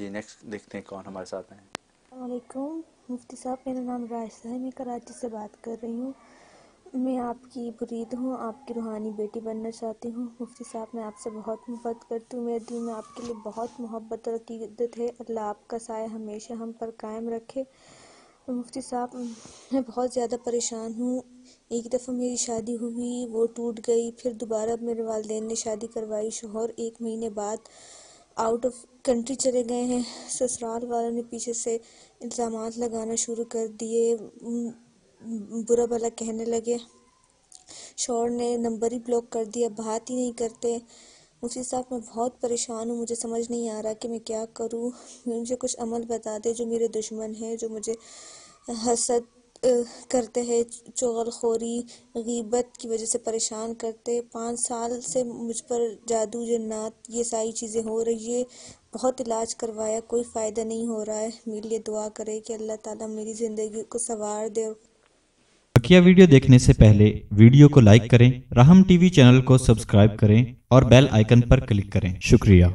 जी next देखते हैं कौन हमारे साथ हैं वालेकुम मुफ्ती साहब मेरा नाम राशदा है मैं कराची से बात कर रही हूँ मैं आपकी बुरीद हूँ आपकी रूहानी बेटी बनना चाहती हूँ मुफ्ती साहब मैं आपसे बहुत मोहब्बत करती हूँ मेरे दिल में आपके लिए बहुत मोहब्बत और अकीदत है अल्लाह आपका साय हमेशा हम पर कायम रखे मुफ्ती साहब मैं बहुत ज़्यादा परेशान हूँ एक दफ़ा मेरी शादी हुई वो टूट गई फिर दोबारा मेरे वालदेन ने शादी करवाई शोहर एक महीने बाद आउट ऑफ कंट्री चले गए हैं ससुराल वालों ने पीछे से इल्ज़ाम लगाना शुरू कर दिए बुरा भला कहने लगे शोर ने नंबर ही ब्लॉक कर दिया बात ही नहीं करते उसी साहब मैं बहुत परेशान हूँ मुझे समझ नहीं आ रहा कि मैं क्या करूँ मुझे कुछ अमल बता दे जो मेरे दुश्मन हैं जो मुझे हसद करते हैं चुगलखोरी गीबत की वजह से परेशान करते पाँच साल से मुझ पर जादू जन्नात ये सारी चीज़ें हो रही है बहुत इलाज करवाया कोई फ़ायदा नहीं हो रहा है मेरे लिए दुआ करे कि अल्लाह ताला मेरी ज़िंदगी को संवार दे बकिया वीडियो देखने से पहले वीडियो को लाइक करें राहम टीवी चैनल को सब्सक्राइब करें और बेल आइकन पर क्लिक करें शुक्रिया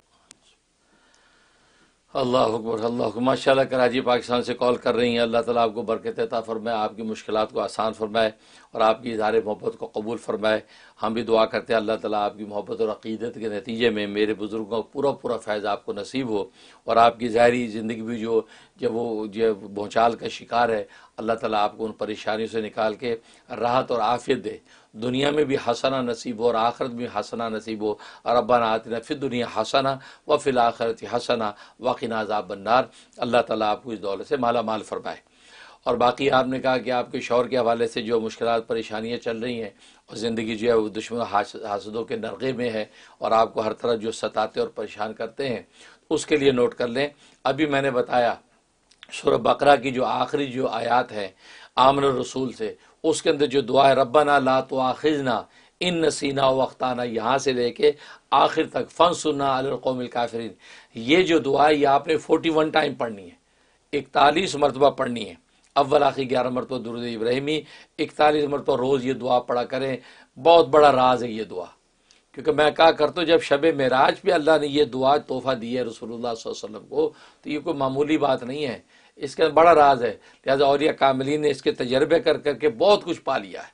अल्लाह अकबर अल्लाह माशाल्लाह कराची पाकिस्तान से कॉल कर रही हैं अल्लाह ताला आपको बरकत अता फरमाए आपकी मुश्किल को आसान फरमाए और आपकी इजार मोहब्बत को कबूल फरमाए हम भी दुआ करते हैं अल्लाह ताला आपकी मोहब्बत और अकीदत के नतीजे में मेरे बुज़ुर्गों का पूरा पूरा फैज़ आपको नसीब हो और आपकी ज़ाहरी ज़िंदगी भी जो जब वो जो भौचाल का शिकार है अल्लाह ताला आपको उन परेशानियों से निकाल के राहत और आफियत दे दुनिया में भी हसना नसीब हो और आखरत में हसना नसीब हो और रब्बाना आतना फिर दुनिया हसना व फिल आखरत हसना वाकिनाजाब बनार अल्लाह ताला आपको इस दौलत से माला माल फरमाए और बाकी आपने कहा कि आपके शौर के हवाले से जो मुश्किल परेशानियाँ चल रही हैं और ज़िंदगी जो है वो दुश्मन हासदों के नरगे में है और आपको हर तरह जो सताते और परेशान करते हैं उसके लिए नोट कर लें अभी मैंने बताया शुर बकरा की जो आखिरी जो आयात है आमन रसूल से उसके अंदर जो दुआ है रब्बाना ला तो आखिजना इन नसीना वक्ताना यहाँ से लेके आखिर तक फन सुना अलकौमिल काफरीन ये जो दुआ है ये आपने फोर्टी वन टाइम पढ़नी है इकतालीस मरतबा पढ़नी है अव्वल आखिर ग्यारह मरतबा दुरुद इब्राहिमी इकतालीस मरतबा रोज़ ये दुआ पढ़ा करें बहुत बड़ा राज है ये दुआ क्योंकि मैं कहा करता तो हूँ जब शब मराज भी अल्लाह ने ये दुआ तोहफ़ा दी है रसोल्ला वसलम को तो ये कोई मामूली बात नहीं है इसका बड़ा राज है लिहाजा और कामिलीन ने इसके तजर्बे कर करके बहुत कुछ पा लिया है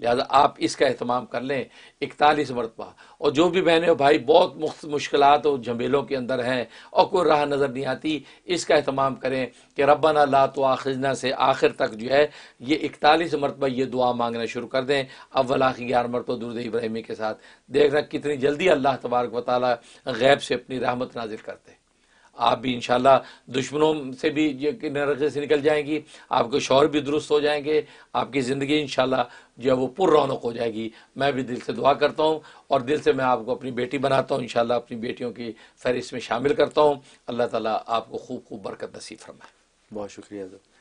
लिहाजा आप इसका अहतमाम कर लें इकतालीस मरतबा और जो भी बहने भाई बहुत मुश्किल और झमेलों के अंदर हैं और कोई राह नज़र नहीं आती इसका अहतमाम करें कि रबाना ला तो आखिजना से आखिर तक जो है ये इकतालीस मरतबा ये दुआ मांगना शुरू कर दें अव्वल आखिर ग्यारह मरतबा दुरद इब्राहिमी के साथ देख रहा कितनी जल्दी अल्लाह तबारक वाली गैब से अपनी रहमत नाजिल करते हैं आप भी इन दुश्मनों से भी नरके से निकल जाएंगी आपके शौहर भी दुरुस्त हो जाएंगे आपकी ज़िंदगी इंशाल्लाह जो है वो पुर रौनक हो जाएगी मैं भी दिल से दुआ करता हूँ और दिल से मैं आपको अपनी बेटी बनाता हूँ इन अपनी बेटियों की फहरिस्त में शामिल करता हूँ अल्लाह ताला आपको खूब खूब बरकत नसीब फरमाए बहुत शुक्रिया